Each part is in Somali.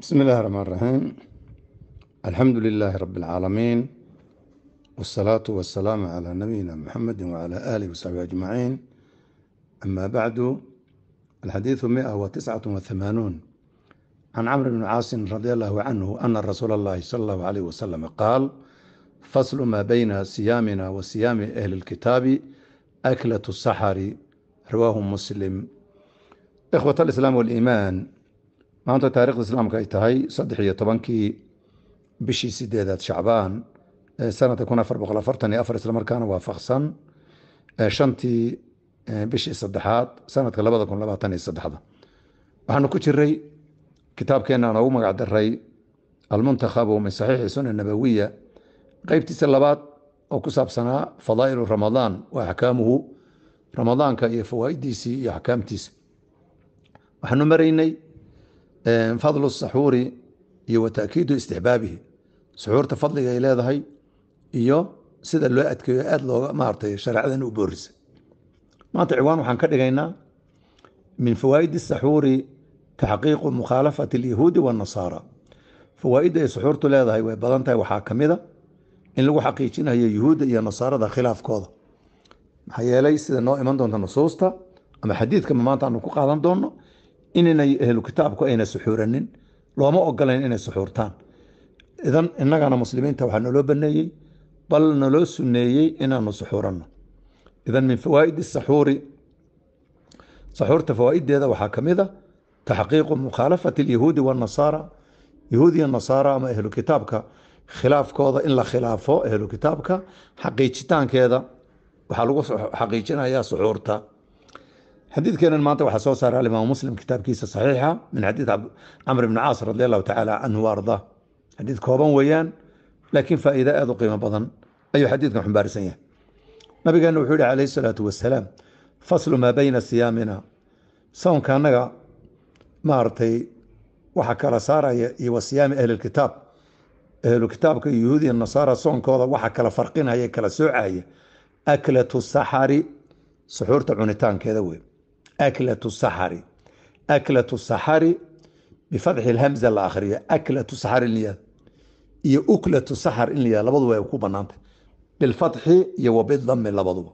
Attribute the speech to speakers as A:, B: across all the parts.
A: بسم الله الرحمن الرحيم الحمد لله رب العالمين والصلاة والسلام على نبينا محمد وعلى آله وصحبه أجمعين أما بعد الحديث 189 عن عمرو بن عاص رضي الله عنه أن رسول الله صلى الله عليه وسلم قال فصل ما بين صيامنا وصيام أهل الكتاب أكلة السحر رواه مسلم إخوة الإسلام والإيمان maanta taarikhda islaamka ay tahay saddex iyo tobankii bishii sideedaad shacbaan sanadka kun afar boqol afartan iyo afar islamarkaana waafaqsan shantii bishii saddexaad sanadka labada kun labaatan iyo saddexda waxaanu ku jiray kitaabkeenna noogu magac daray almuntakhabu min saxiixi suna nabawiya qeybtiisa labaad oo ku saabsanaa fadaa'ilu ramadaan wa axkaamuhu ramadaanka iyo fawaaiddiisii iyo axkaamtiisa waxaanu maraynay fadlu saxuuri iyo wa taakiidu istixbaabihi suxuurta fadliga ay leedahay iyo sida loo adkeeyo aad looga maartay shareecadan u boorisa maanta ciwaan waxaan ka dhigaynaa min fawaaid saxuuri taxqiiqu mukhaalafati alyahuudi waanasaara fawaaidda ay suxuurtu leedahay way badan tahay waxaa ka mida in lagu xaqiijinayo yuhuudda iyo nasaarada khilaafkooda maxaa yeelay sida noo iman doonta nusuusta ama xadiidkama maanta aanu ku qaadan doonno inay ehlu kitaabku ayna suxuuranin looma ogolayn inay suxuurtaan idan innagana muslimiinta waxaa naloo baneeyey bal naloo suneeyey inaanu suxuuranno idan min fawaaid saxuuri saxuurta fawaaiddeeda waxaa ka mid a taxqiiqu mukhaalafati alyahuudi waannasaara yahuudiya nasaara ama ahlu kitaabka khilaafkooda in la khilaafo ahlu kitaabka xaqiijitaankeeda waxaa lagu xaqiijinayaa suxuurta xadiidkeenan maanta waxaa soo saaraa alimaamu muslim kitaabkiisa saxiixa min xadiid camr bni caas radi allahu tacaala canhu ardaa xadiid kooban weeyaan laakiin faa'iida aad u qiimo badan ayuu xadiidkan xumbaarsan yahay nabigeenna wuxuu yihi calayh salaatu wasalaam faslu maa beyna siyaamina soonka annaga maaragtay waxa kala saaraya iyo wa ahlilkitaab ahlu kitaabka yuhuud nasaara soonkooda waxa kala farqinaya kala soocaya aklatu saxari suxuurta cunitaankeeda wey أكلة السحر أكلة السحر بفتح الهمزة الآخرية أكلة السحر اللي iyo uklatu saxar in la labaduba ay ku banaantah bilfatxi iyo wa bidami labaduba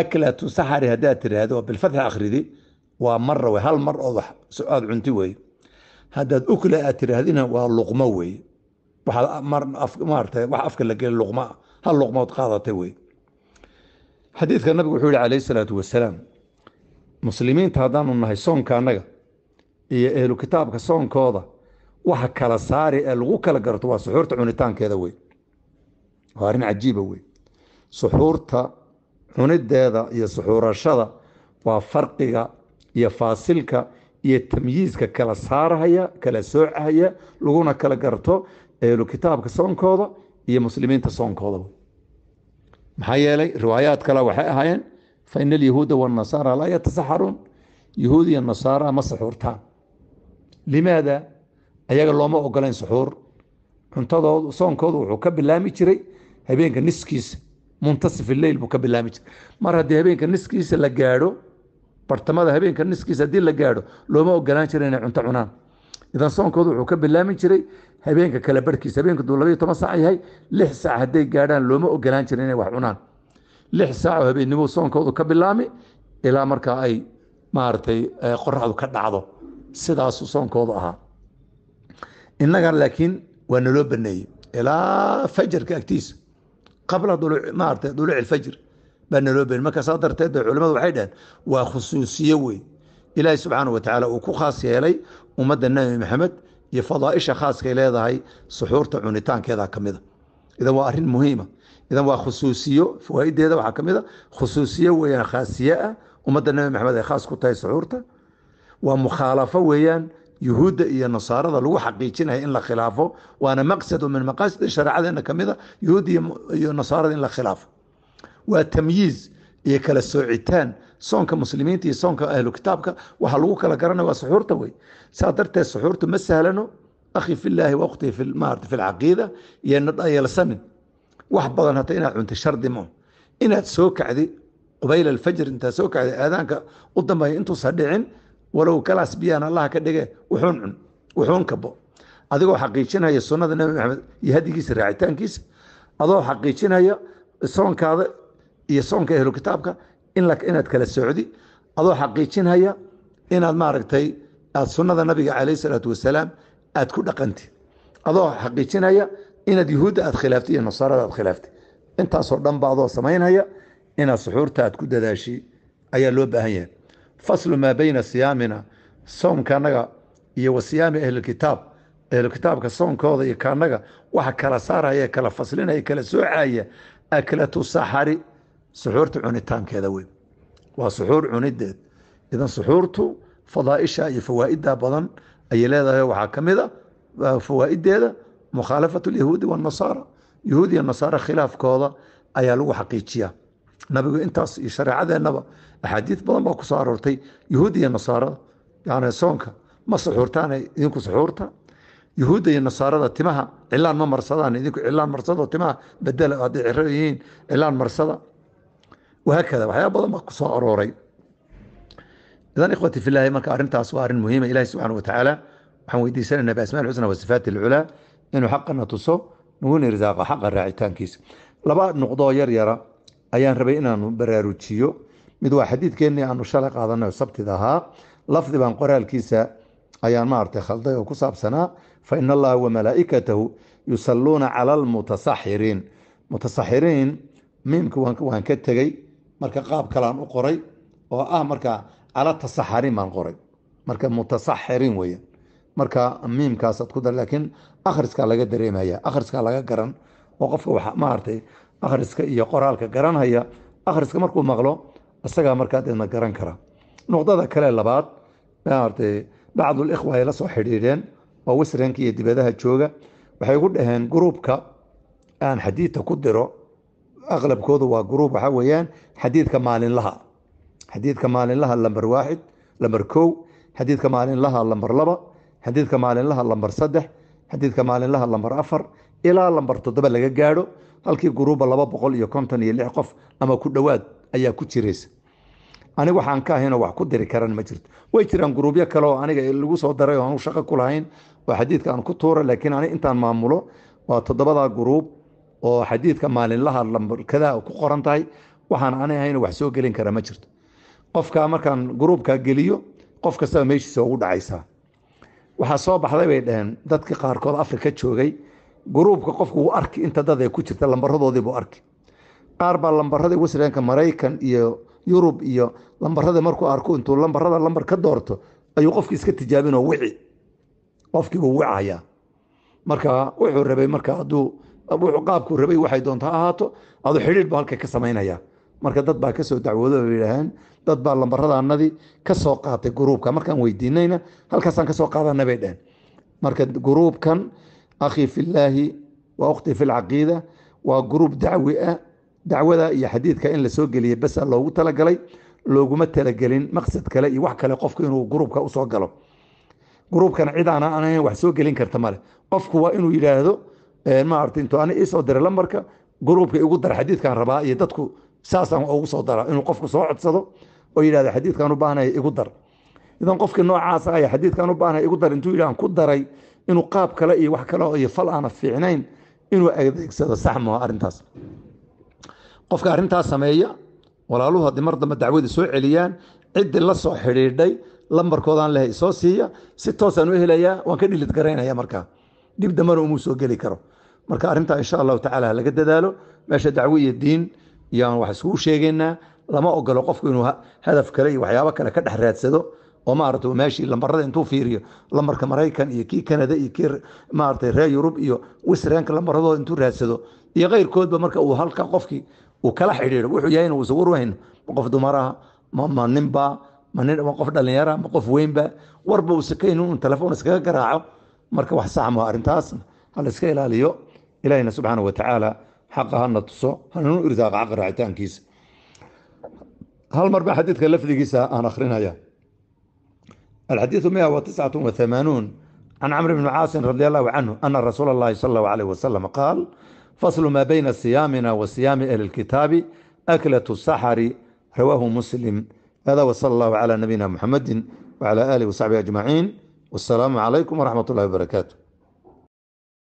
A: aklatu saxari haddaad tiraahdo bilfatxi akhridi waa mara wey hal mar oo aad cunti weeye haddaad ukla aad tiraahdina waa luqmo weeye maarata wax afka la geli luqma hal luqmood qaadatay wey xadiidka nabigu wuxuu yihi calayh salaatu wasalaam muslimiinta haddaanu nahay soonka annaga iyo ehlu kitaabka soonkooda waxa kala saari ee lagu kala garto waa suxuurta cunitaankeeda wey waa arrin cajiiba wey suxuurta cunideeda iyo suxuurashada waa farqiga iyo faasilka iyo tamyiiska kala saarahaya kala soocahaya laguna kala garto ehlu kitaabka soonkooda iyo muslimiinta soonkooda maxaa yeelay riwaayaad kale waxay ahaayeen fain alyahuuda wاnnasaara laa yatasaxaruun yahuud iyo nasaara ma saxuurtaan limaada ayaga looma ogolayn suxuur cuntadoodu soonkoodu wuxuu ka bilaami jiray habeenka niskiisa muntasif ileil buu ka bilaami jiray mar haddii habeenka niskiisa la gaadho bartamada habeenka niskiisa haddii la gaadho looma ogolaan jiray inay cunto cunaan idan soonkoodu wuxuu ka bilaami jiray habeenka kale barhkiisa habeenka duu labaiyo toban saac yahay lix saac hadday gaadhaan looma ogolaan jiray inay lix saac oo habeenimo soonkoodu ka bilaami ilaa markaa ay maaragtay eh, qoraxdu ka dhacdo sidaasu soonkoodu ahaa innaga laakiin waa naloo baneeyey ilaa fajarka agtiisa qabla maarata duluuc ilfajr baa naloo baneyey marka saa darteed culimadu waxay dhaheen waa khusuusiye wey ilaahay subxaana wa tacaala uu ku khaas yeelay ummadda nabi maxamed iyo fadaaisha khaaskay leedahay suxuurta cunitaankeeda ka mida idan waa arrin muhiima idan waa khusuusiyo fawaaiddeeda waxaa ka mid a ah khusuusiyo weeyaan khaasiye ah ummadda nebi maxamed ay khaas ku tahay suxuurta waa mukhaalafo weeyaan yuhuudda iyo nasaarada lagu xaqiijinaya in la khilaafo waana maqsadu min maqaasidi shareecadeena ka mid a ah yuhuud iyo nasaarada in la khilaafo waa tamyiiz iyo kala soocitaan soonka muslimiinta iyo soonka ahlu kitaabka waxaa lagu kala garanaya waa suxuurta wey saa darteed suxuurtu ma sahlano akhi filaahi waqti maarata filcaqiida yeenadhayalsanin wax badan hata inaad cunta shardi inaad soo kacdi qubayl alfajr intaad soo kacdi aadaanka u dambeeya intuusa dhicin walow galaas biyaan allaha ka dhige wuxuun cun wuxuun kabo adigoo xaqiijinaya sunnada nebi maxamed iyo hadigiisa raacitaankiisa adoo xaqiijinaya soonkaada iyo soonka ehlu kitaabka inaad kala socdi adoo xaqiijinaya inaad maaragtay aad ah, sunnada nabiga calayh salaatu wasalaam aad ku dhaqanti adoo xaqiijinaya inaad yuhuudda aad khilaaftay iyo nasaarada aad khilaaftay intaasoo dhan ba samaynaya inaad suxuurta aad ku dadaashi ayaa loo baahan yahay faslu maa beyna siyaamina soomka annaga iyo wa siyaami ahlulkitaabka soonkooda iyo kaannaga waxa kala saaraya kala faslinaya kala soocaya aklatu saxari suxuurta cunitaankeeda wey waa suxuur cunideed idan suxuurtu fadaaisha iyo fawaa'idda badan ayay leedahay waxaa ka mid a fawaa'ideeda mukhaalafatu alyahuudi waannasaara yahuud iyo nasaara khilaafkooda ayaa lagu xaqiijiyaa nabigu intaas iyo shareecadeennaba axaadiid badan baa ku aroortay yahuud iyo nasaarada yani soonka ma suxuurtaane idinku suxuurta yuhuudda iyo nasaarada timaha cilaan ma marsadaan idinku cilaan marsado timaha bedela hadday ciro yihiin cilaan marsada wahaakada waxyaaba badan baa ku arooray idan ikhwati filaahi marka arrintaas waa arrin muhiima ilaahi subxaana wa tacaala waxaan weydiisanayna biasmail xusna wa sifaati alculaa inuu xaqana tuso naguna irsaaqo xaqa raacitaankiisa laba nuqdoo yar yara ayaan rabay inaanu baraarujiyo mid waa xadiidkeennii aanu shalay qaadanay oo ahaa lafdi baan qoraalkiisa ayaan maaragtay khalday oo ku saabsanaa fa ina allaha wa malaa'ikatahu yusalluuna cala almutasaxiriin mutasaxiriin miimka waan ka tegay marka qaab kalean u qoray oo ah marka cala tasaxarin baan qoray marka mutasaxiriin weeye marka miimkaasaad ku dar laakiin akhriskaa laga dareemaya akhriskaa laga garan oo qofka wax maaragtay akhriska iyo qoraalka garanhaya akhriska markuu maqlo isagaa markaa garan kara nuqdada kale labaad maaragtay bacdul ay la soo xidhiidheen oo wisranka iyo dibadaha jooga waxay ku dhaheen gruubka aan xadiidta ku diro aqlabkoodu waa gruub waxaa weeyaan xadiidka maalinlaha xadiidka maalinlaha lamber waaxid lamber kow xadiidka maalinlaha lamber laba xadiidka maalinlaha lambar saddex xadiidka maalinlaha lambar afar ilaa lambar toddoba laga gaadho halkii guruuba laba boqol iyo konton iyo lix qof ama ku dhowaad ayaa ku jiraysa anigu waxaan ka ahaynoo wax ku diri karan ma jirto way jiraan guruubyo kale oo aniga lagu soo daray oo aanu shaqo ku lahayn oo xadiidka aan ku tuura laakiin ani intaan maamulo waa toddobadaa guruub oo xadiidka maalinlaha lambarkadaa ku qoran tahay waxaan ani ahaynoo wax soo gelin kara ma jirto qofkaa markaan guruubkaa geliyo qof kastaba meeshiisa ugu dhacaysaa waxaa soo baxday bay dhaheen dadki qaarkood afrika joogay guruubka qofku wuu arki inta dad ee ku jirta lambaradoodii buu arki qaar baa lambaradii wislanka maraykan iyo yurub iyo lambaradii markuu arko intuu lambarada lambar ka doorto ayuu qofkii iska tijaabinoo wici qofkii buu wicayaa marka wuxuu rabay marka hadduu qaabkuu rabay waxay doonta ahaato aduu xidhiir buu halkay ka samaynayaa marka dad baa kasoo dacwooda bay dad baa lambaradaanadii ka soo qaatay gruubka markaan weydiinayna halkaasaan kasoo qaadana bay dheheen marka gruubkan akhii filaahi wa ukhtii filcaqiida waa gruub dacwi ah dacwada iyo xadiidka in la soo basa loogu talagalay looguma talagelin maqsad kale iyo wax kale qofku inuu gruubka usoo galo gruubkan cid aan wax soo gelin karta male qofku waa inuu yidhaahdo maarata intuu ani iisoo diray lambarka gruubka igu dar xadiidkaan rabaa iyo dadku saasaan ugu soo daraa inuu qofku soo codsado oo yidhahda xadiidkaan u baahnaya igu dar idan qofkii noocaasa aya ah xadiidkaan u baahnaya igu dar intuu yidhahan ku daray inuu qaab kale iyo wax kale iyo fal aana fiicnayn inuu adeegsado sax maho arrintaas qofka arrintaas sameeya walaaluhu haddii mar dambe dacwadii soo celiyaan ciddii la soo xidhiidhay lambarkoodaan lehay soo siiya si toosaan u helayaa waan ka dhilid garaynaya markaa dhib dambana umuu soo geli karo marka arrintaa insha allahu tacaala laga dadaalo meesha dacwo iyo diin yaan wax isuu sheegaynaa lama ogolo qofku inuu hadaf kale iyo waxyaabo kale ka dhex raadsado oo maarata meeshii lambarada intuu fiiriyo lambarka maraykan iyo kii kanada iyo kii maarata reer yurub iyo wisranka lambaradooda intuu raadsado iyo keyrkoodba marka uu halka qofkii uu kala xidhiiro wuxuu yahay inuu sawir wayn ma qof dumaraha ma ninba ma nin ma qof dhallinyara ma qof weynba warba uu sakayn inuu telefoon iskaga garaaco marka wax sax arrintaasna ha iska ilaaliyo ilaahina subxaanahu wa tacaala xaqa hana tuso hananu irtaaq xaqa raacitaankiisa hal mar baa xadiidka lafdigiisa aan akhrinaya alxadiidu mia wa tiscatun wa hamaanuun can camr bni caasin radi allahu canhu ana rasuula allahi sala allahu alayh wasalam qaal faslu maa beyna siyaamina wa siyaami ahli lkitaabi aklatu saxari rawaahu muslim hada wsala allahu calaa nabiyina muxamedin wacala aalihi wasaxbihi ajmaciin wasalaamu calaykum waraxmat ullahi wabarakaatu